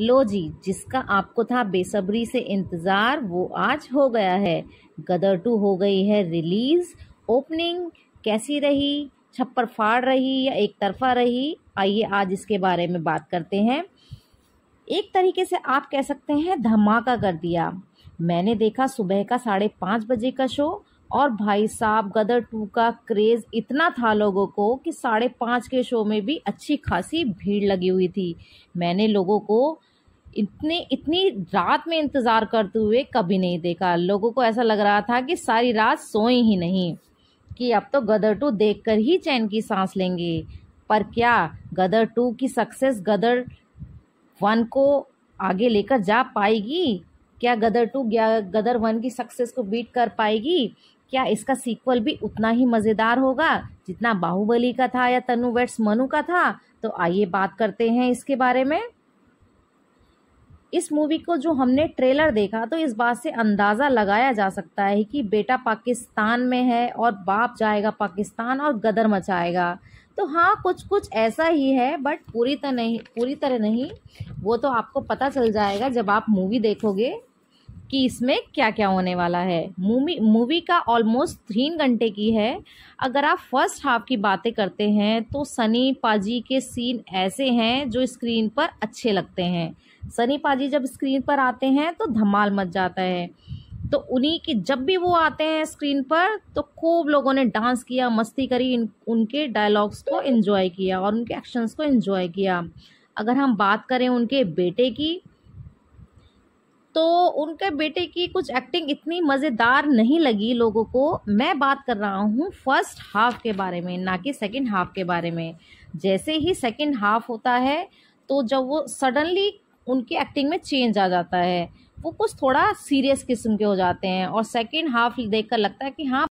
लो जी जिसका आपको था बेसब्री से इंतज़ार वो आज हो गया है गदर टू हो गई है रिलीज़ ओपनिंग कैसी रही छप्पर फाड़ रही या एक तरफा रही आइए आज इसके बारे में बात करते हैं एक तरीके से आप कह सकते हैं धमाका कर दिया मैंने देखा सुबह का साढ़े पाँच बजे का शो और भाई साहब गदर टू का क्रेज़ इतना था लोगों को कि साढ़े पाँच के शो में भी अच्छी खासी भीड़ लगी हुई थी मैंने लोगों को इतने इतनी रात में इंतज़ार करते हुए कभी नहीं देखा लोगों को ऐसा लग रहा था कि सारी रात सोए ही नहीं कि अब तो गदर टू देख कर ही चैन की सांस लेंगे पर क्या गदर टू की सक्सेस गदर वन को आगे लेकर जा पाएगी क्या गदर टू गदर वन की सक्सेस को बीट कर पाएगी क्या इसका सीक्वल भी उतना ही मज़ेदार होगा जितना बाहुबली का था या तनु वेट्स मनु का था तो आइए बात करते हैं इसके बारे में इस मूवी को जो हमने ट्रेलर देखा तो इस बात से अंदाज़ा लगाया जा सकता है कि बेटा पाकिस्तान में है और बाप जाएगा पाकिस्तान और गदर मचाएगा तो हाँ कुछ कुछ ऐसा ही है बट पूरी तरह नहीं पूरी तरह नहीं वो तो आपको पता चल जाएगा जब आप मूवी देखोगे कि इसमें क्या क्या होने वाला है मूवी मूवी का ऑलमोस्ट तीन घंटे की है अगर आप फर्स्ट हाफ की बातें करते हैं तो सनी पाजी के सीन ऐसे हैं जो स्क्रीन पर अच्छे लगते हैं सनी पाजी जब स्क्रीन पर आते हैं तो धमाल मच जाता है तो उन्हीं की जब भी वो आते हैं स्क्रीन पर तो खूब लोगों ने डांस किया मस्ती करी उनके डायलॉग्स को इन्जॉय किया और उनके एक्शंस को इन्जॉय किया अगर हम बात करें उनके बेटे की उनके बेटे की कुछ एक्टिंग इतनी मज़ेदार नहीं लगी लोगों को मैं बात कर रहा हूँ फर्स्ट हाफ के बारे में ना कि सेकंड हाफ के बारे में जैसे ही सेकंड हाफ होता है तो जब वो सडनली उनकी एक्टिंग में चेंज आ जाता है वो कुछ थोड़ा सीरियस किस्म के हो जाते हैं और सेकेंड हाफ देख कर लगता है कि हाँ